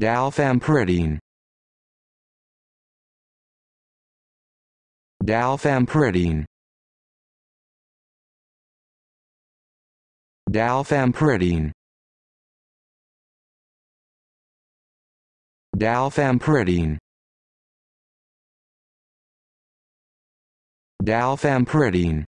Dalfampridine. Dalfampridine. Dalfampridine. Dalfampridine. Dalfampridine.